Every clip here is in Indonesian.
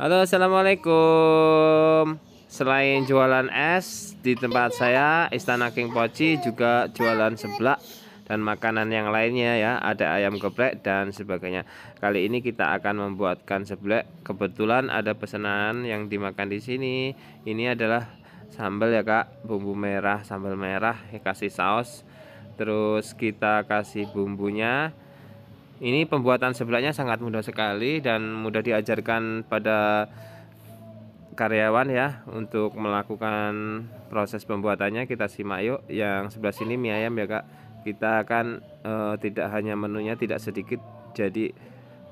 Halo assalamualaikum Selain jualan es Di tempat saya Istana King Poci juga jualan seblak Dan makanan yang lainnya ya Ada ayam geprek dan sebagainya Kali ini kita akan membuatkan seblak Kebetulan ada pesanan yang dimakan di sini Ini adalah sambal ya kak Bumbu merah, sambal merah ya, Kasih saus Terus kita kasih bumbunya ini pembuatan sebelahnya sangat mudah sekali dan mudah diajarkan pada karyawan ya untuk melakukan proses pembuatannya kita simak yuk yang sebelah sini mie ayam ya kak kita akan e, tidak hanya menunya tidak sedikit jadi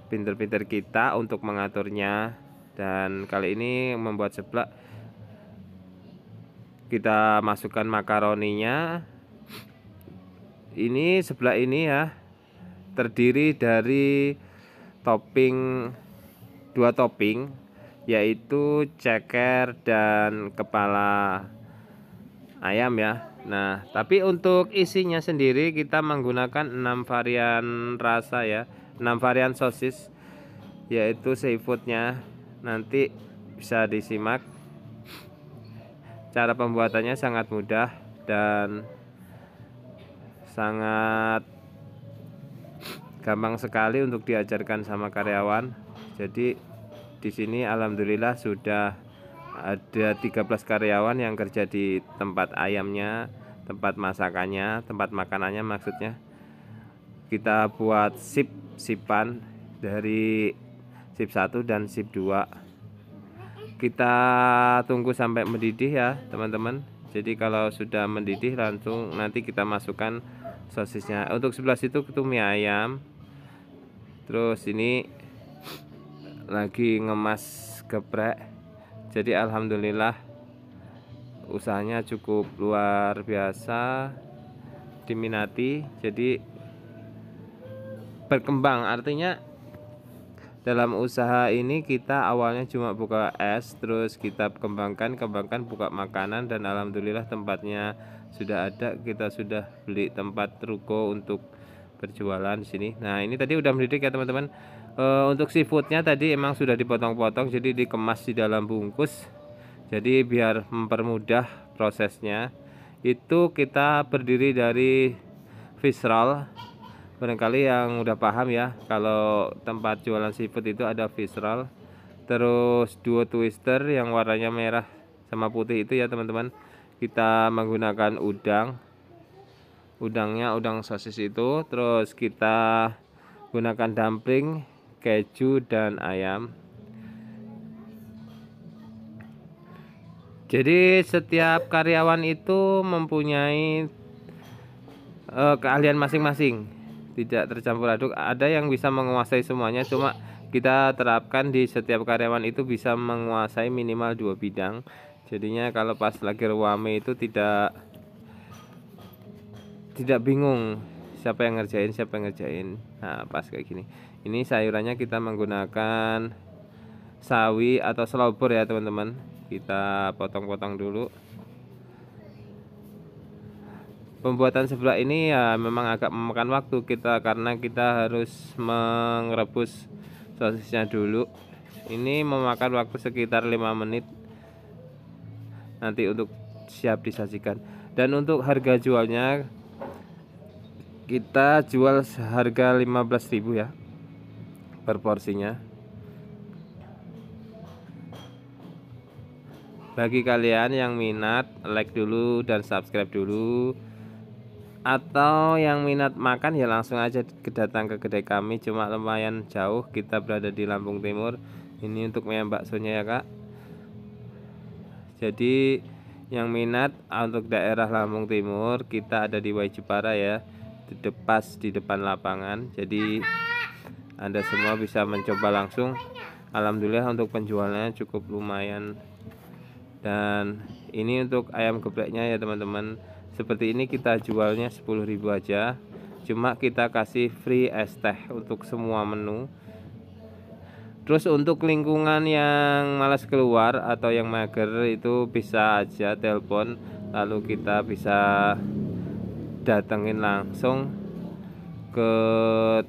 pinter-pinter kita untuk mengaturnya dan kali ini membuat seblak kita masukkan makaroninya ini sebelah ini ya terdiri dari topping dua topping yaitu ceker dan kepala ayam ya Nah tapi untuk isinya sendiri kita menggunakan enam varian rasa ya enam varian sosis yaitu seafoodnya nanti bisa disimak cara pembuatannya sangat mudah dan sangat gampang sekali untuk diajarkan sama karyawan jadi di sini alhamdulillah sudah ada 13 karyawan yang kerja di tempat ayamnya tempat masakannya tempat makanannya maksudnya kita buat sip sipan dari sip 1 dan sip 2 kita tunggu sampai mendidih ya teman-teman jadi kalau sudah mendidih langsung nanti kita masukkan sosisnya untuk sebelah situ itu mie ayam terus ini lagi ngemas geprek jadi alhamdulillah usahanya cukup luar biasa diminati jadi berkembang artinya dalam usaha ini kita awalnya cuma buka es terus kita kembangkan kembangkan buka makanan dan alhamdulillah tempatnya sudah ada kita sudah beli tempat ruko untuk berjualan sini nah ini tadi udah mendidih ya teman-teman e, untuk seafoodnya tadi emang sudah dipotong-potong jadi dikemas di dalam bungkus jadi biar mempermudah prosesnya itu kita berdiri dari visceral barangkali yang udah paham ya kalau tempat jualan seafood itu ada visceral terus dua twister yang warnanya merah sama putih itu ya teman-teman kita menggunakan udang udangnya udang sosis itu terus kita gunakan dumpling keju dan ayam jadi setiap karyawan itu mempunyai uh, keahlian masing-masing tidak tercampur aduk ada yang bisa menguasai semuanya cuma kita terapkan di setiap karyawan itu bisa menguasai minimal dua bidang jadinya kalau pas lagi ruame itu tidak tidak bingung siapa yang ngerjain siapa yang ngerjain nah pas kayak gini ini sayurannya kita menggunakan sawi atau selobor ya teman-teman kita potong-potong dulu pembuatan sebelah ini ya memang agak memakan waktu kita karena kita harus merebus sosisnya dulu ini memakan waktu sekitar 5 menit nanti untuk siap disajikan dan untuk harga jualnya kita jual harga 15.000 ya per porsinya bagi kalian yang minat like dulu dan subscribe dulu atau yang minat makan ya langsung aja kedatang ke kedai kami cuma lumayan jauh kita berada di Lampung Timur ini untuk mie baksonya ya kak jadi yang minat ah, untuk daerah Lampung Timur kita ada di Wajipara ya di depan di depan lapangan jadi anda semua bisa mencoba langsung Alhamdulillah untuk penjualannya cukup lumayan dan ini untuk ayam gepreknya ya teman-teman seperti ini kita jualnya 10.000 aja cuma kita kasih free es teh untuk semua menu Terus untuk lingkungan yang malas keluar atau yang mager itu bisa aja telepon lalu kita bisa datengin langsung ke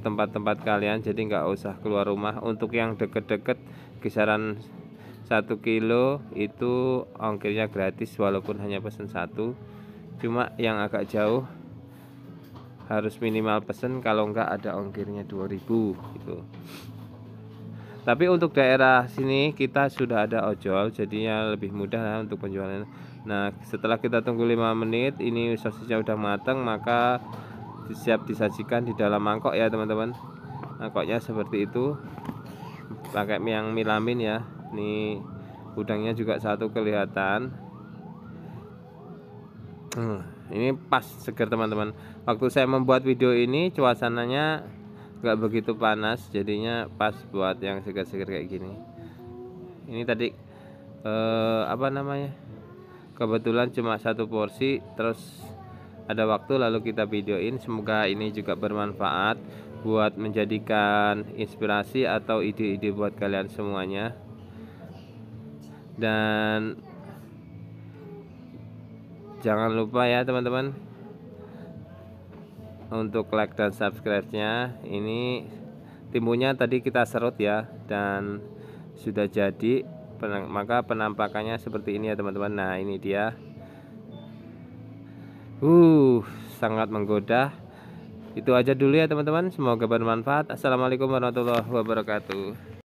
tempat-tempat kalian jadi nggak usah keluar rumah untuk yang deket-deket kisaran satu kilo itu ongkirnya gratis walaupun hanya pesen satu cuma yang agak jauh harus minimal pesen kalau nggak ada ongkirnya 2000 gitu tapi untuk daerah sini kita sudah ada ojol jadinya lebih mudah lah untuk penjualan nah setelah kita tunggu 5 menit ini sosisnya sudah matang maka siap disajikan di dalam mangkok ya teman-teman mangkoknya seperti itu pakai yang milamin ya ini udangnya juga satu kelihatan hmm, ini pas seger teman-teman waktu saya membuat video ini cuasananya nggak begitu panas jadinya pas buat yang segar-segar kayak gini ini tadi eh, apa namanya kebetulan cuma satu porsi terus ada waktu lalu kita videoin semoga ini juga bermanfaat buat menjadikan inspirasi atau ide-ide buat kalian semuanya dan jangan lupa ya teman-teman untuk like dan subscribe-nya ini timunya tadi kita serut ya dan sudah jadi maka penampakannya seperti ini ya teman-teman nah ini dia uh sangat menggoda itu aja dulu ya teman-teman semoga bermanfaat assalamualaikum warahmatullahi wabarakatuh